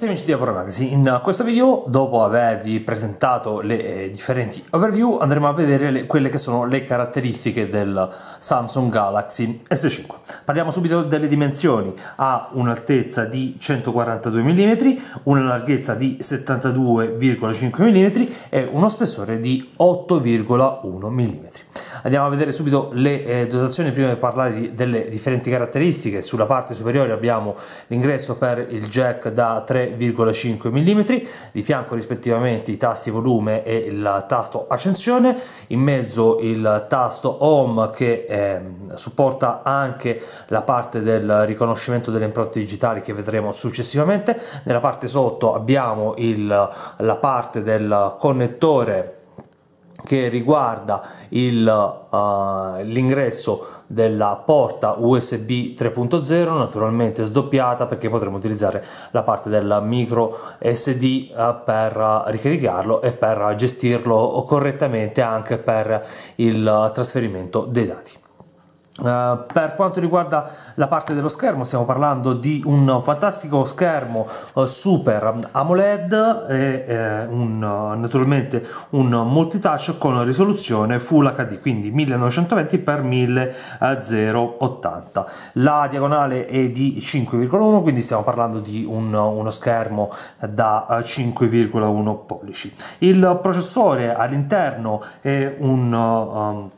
tutti amici di Avromagazine, in questo video dopo avervi presentato le eh, differenti overview andremo a vedere le, quelle che sono le caratteristiche del Samsung Galaxy S5. Parliamo subito delle dimensioni, ha un'altezza di 142 mm, una larghezza di 72,5 mm e uno spessore di 8,1 mm. Andiamo a vedere subito le eh, dotazioni prima di parlare di, delle differenti caratteristiche. Sulla parte superiore abbiamo l'ingresso per il jack da 3,5 mm, di fianco rispettivamente i tasti volume e il tasto accensione, in mezzo il tasto home che eh, supporta anche la parte del riconoscimento delle impronte digitali che vedremo successivamente. Nella parte sotto abbiamo il, la parte del connettore che riguarda eh, l'ingresso uh, della porta USB 3.0 naturalmente sdoppiata perché potremo utilizzare la parte del micro SD uh, eh, per ricaricarlo e per gestirlo correttamente anche per il eh, trasferimento dei dati. Uh, per quanto riguarda la parte dello schermo stiamo parlando di un fantastico schermo uh, super AMOLED e eh, un, uh, naturalmente un multitouch con risoluzione Full HD quindi 1920x1080 la diagonale è di 5,1 quindi stiamo parlando di un, uno schermo da 5,1 pollici il processore all'interno è un um,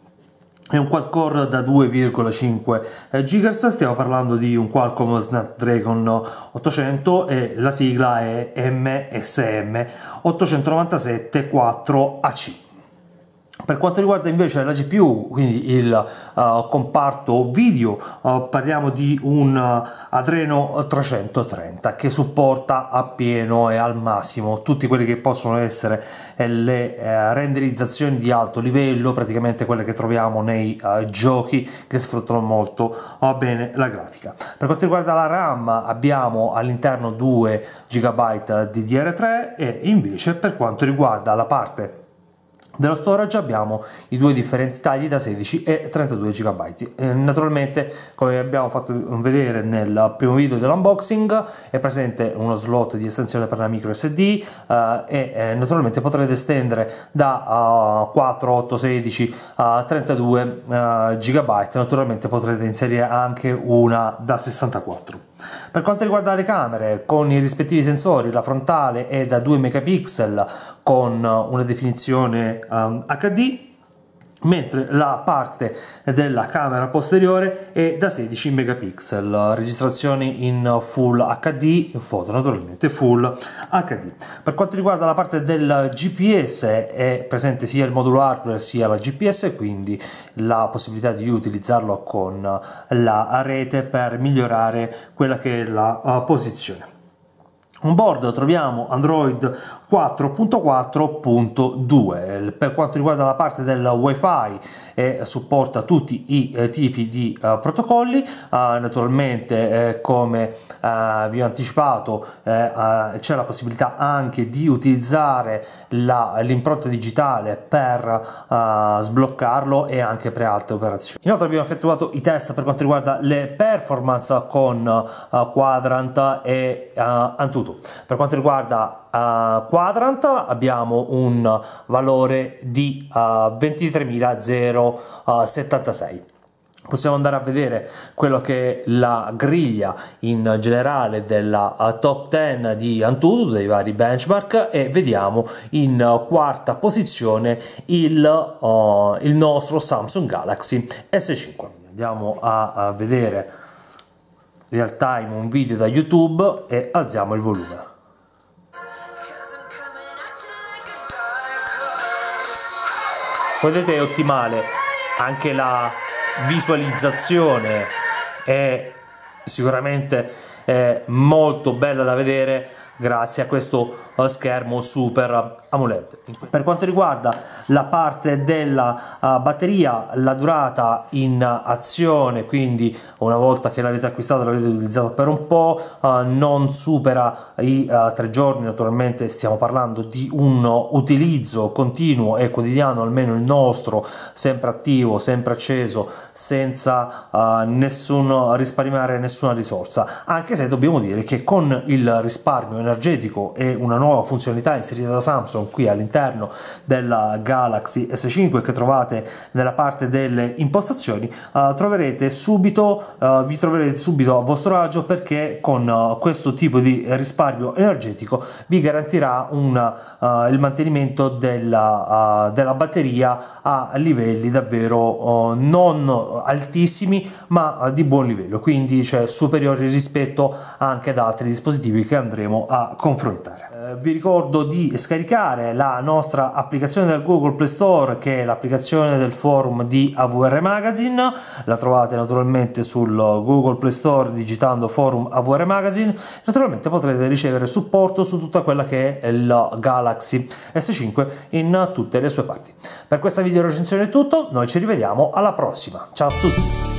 è un quad-core da 2,5 GHz, stiamo parlando di un Qualcomm Snapdragon 800 e la sigla è MSM 897 4AC. Per quanto riguarda invece la GPU, quindi il uh, comparto video, uh, parliamo di un uh, Adreno 330 che supporta appieno e al massimo tutti quelli che possono essere le renderizzazioni di alto livello, praticamente quelle che troviamo nei giochi che sfruttano molto bene la grafica. Per quanto riguarda la RAM abbiamo all'interno 2 GB DDR3 e invece per quanto riguarda la parte dello storage abbiamo i due differenti tagli da 16 e 32 GB eh, naturalmente come abbiamo fatto vedere nel primo video dell'unboxing è presente uno slot di estensione per la micro SD eh, e eh, naturalmente potrete estendere da uh, 4, 8, 16 a 32 uh, GB naturalmente potrete inserire anche una da 64 per quanto riguarda le camere, con i rispettivi sensori, la frontale è da 2 megapixel con una definizione um, ehm, HD mentre la parte della camera posteriore è da 16 megapixel, registrazioni in Full HD, in foto naturalmente Full HD. Per quanto riguarda la parte del GPS è presente sia il modulo hardware sia la GPS, quindi la possibilità di utilizzarlo con la rete per migliorare quella che è la eh, posizione. On board troviamo Android 4.4.2. Per quanto riguarda la parte del WiFi, eh, supporta tutti i eh, tipi di eh, protocolli. Ah, naturalmente, eh, come eh, vi ho anticipato, eh, c'è la possibilità anche di utilizzare l'impronta digitale per sbloccarlo e anche per altre operazioni. Inoltre, abbiamo effettuato i test per quanto riguarda le performance con Quadrant e Antutu. YouTube. Per quanto riguarda uh, Quadrant abbiamo un valore di uh, eh, 23.076 possiamo andare a vedere quello che è la griglia in generale della eh, top 10 di Antutu dei vari benchmark e vediamo in quarta posizione il, uh, il nostro Samsung Galaxy S5 andiamo a, a vedere real time un video da YouTube e alziamo il volume. Vedete è ottimale, anche la visualizzazione è sicuramente è eh, molto bella da vedere grazie a questo eh, schermo super AMOLED. Per quanto riguarda la parte della eh, batteria, la durata in azione, quindi una volta che l'avete acquistata, l'avete utilizzata per un po', eh, non supera i tre giorni, naturalmente stiamo parlando di un utilizzo continuo e quotidiano, almeno il nostro, sempre attivo, sempre acceso, senza nessun risparmiare nessuna risorsa, anche se dobbiamo dire che con il risparmio energetico e una nuova funzionalità inserita da Samsung qui all'interno della Galaxy S5 che trovate nella parte delle impostazioni, uh, troverete subito, uh, vi troverete subito a vostro agio perché con uh, questo tipo di risparmio energetico vi garantirà una, il mantenimento della, della, batteria a livelli davvero non altissimi ma di buon livello, quindi cioè, superiori rispetto anche ad altri dispositivi che andremo a a confrontare. Eh, vi ricordo di scaricare la nostra applicazione dal Google Play Store che è l'applicazione del forum di AVR Magazine, la trovate naturalmente sul Google Play Store digitando forum AVR Magazine, naturalmente potrete ricevere supporto su tutta quella che è la Galaxy S5 in tutte le sue parti. Per questa video recensione è tutto, noi ci rivediamo alla prossima, ciao a tutti!